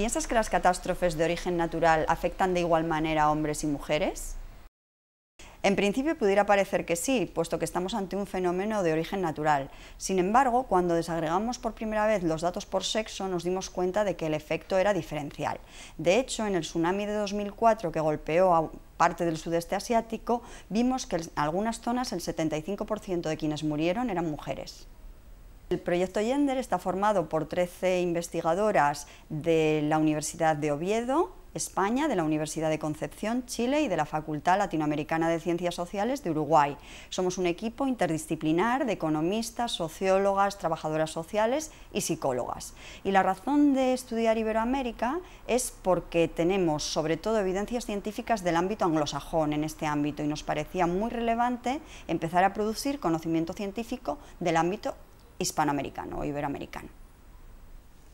¿Piensas que las catástrofes de origen natural afectan de igual manera a hombres y mujeres? En principio pudiera parecer que sí, puesto que estamos ante un fenómeno de origen natural. Sin embargo, cuando desagregamos por primera vez los datos por sexo, nos dimos cuenta de que el efecto era diferencial. De hecho, en el tsunami de 2004 que golpeó a parte del sudeste asiático, vimos que en algunas zonas el 75% de quienes murieron eran mujeres. El proyecto Gender está formado por 13 investigadoras de la Universidad de Oviedo, España, de la Universidad de Concepción, Chile y de la Facultad Latinoamericana de Ciencias Sociales de Uruguay. Somos un equipo interdisciplinar de economistas, sociólogas, trabajadoras sociales y psicólogas. Y la razón de estudiar Iberoamérica es porque tenemos sobre todo evidencias científicas del ámbito anglosajón en este ámbito y nos parecía muy relevante empezar a producir conocimiento científico del ámbito hispanoamericano o iberoamericano.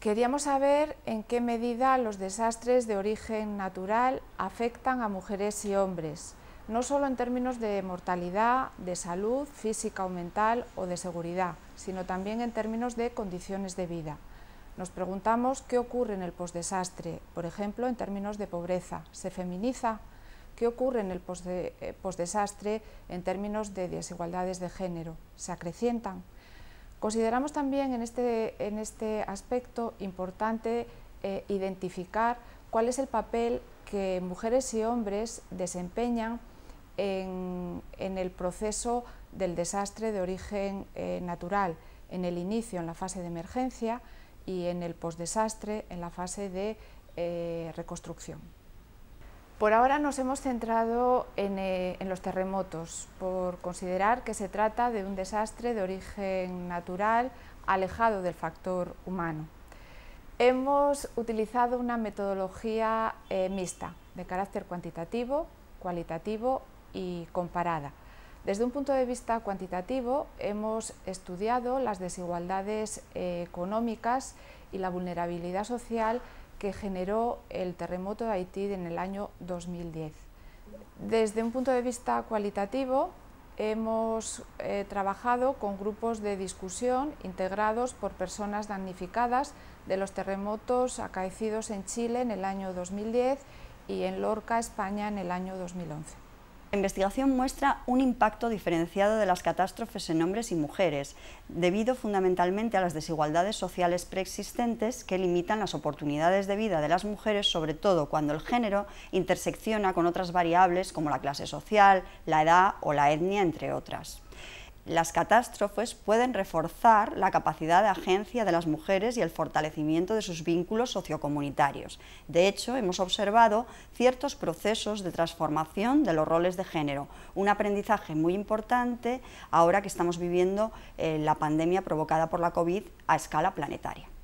Queríamos saber en qué medida los desastres de origen natural afectan a mujeres y hombres, no solo en términos de mortalidad, de salud física o mental o de seguridad, sino también en términos de condiciones de vida. Nos preguntamos qué ocurre en el posdesastre, por ejemplo, en términos de pobreza. ¿Se feminiza? ¿Qué ocurre en el eh, posdesastre en términos de desigualdades de género? ¿Se acrecientan? Consideramos también en este, este aspecto importante eh, identificar cuál es el papel que mujeres y hombres desempeñan en, el proceso del desastre de origen eh, natural, en el inicio, en la fase de emergencia y en el posdesastre, en la fase de eh, reconstrucción. Por ahora nos hemos centrado eh, en, los terremotos, por considerar que se trata de un desastre de origen natural alejado del factor humano. Hemos utilizado una metodología eh, mixta, de carácter cuantitativo, cualitativo y comparada. Desde un punto de vista cuantitativo, hemos estudiado las desigualdades eh, económicas y la vulnerabilidad social que generó el terremoto de Haití en el año 2010. Desde un punto de vista cualitativo, hemos eh, trabajado con grupos de discusión integrados por personas damnificadas de los terremotos acaecidos en Chile en el año 2010 y en Lorca, España, en el año 2011. La investigación muestra un impacto diferenciado de las catástrofes en hombres y mujeres, debido fundamentalmente a las desigualdades sociales preexistentes que limitan las oportunidades de vida de las mujeres, sobre todo cuando el género intersecciona con otras variables como la clase social, la edad o la etnia, entre otras las catástrofes pueden reforzar la capacidad de agencia de las mujeres y el fortalecimiento de sus vínculos sociocomunitarios. De hecho, hemos observado ciertos procesos de transformación de los roles de género, un aprendizaje muy importante ahora que estamos viviendo eh, la pandemia provocada por la COVID a escala planetaria.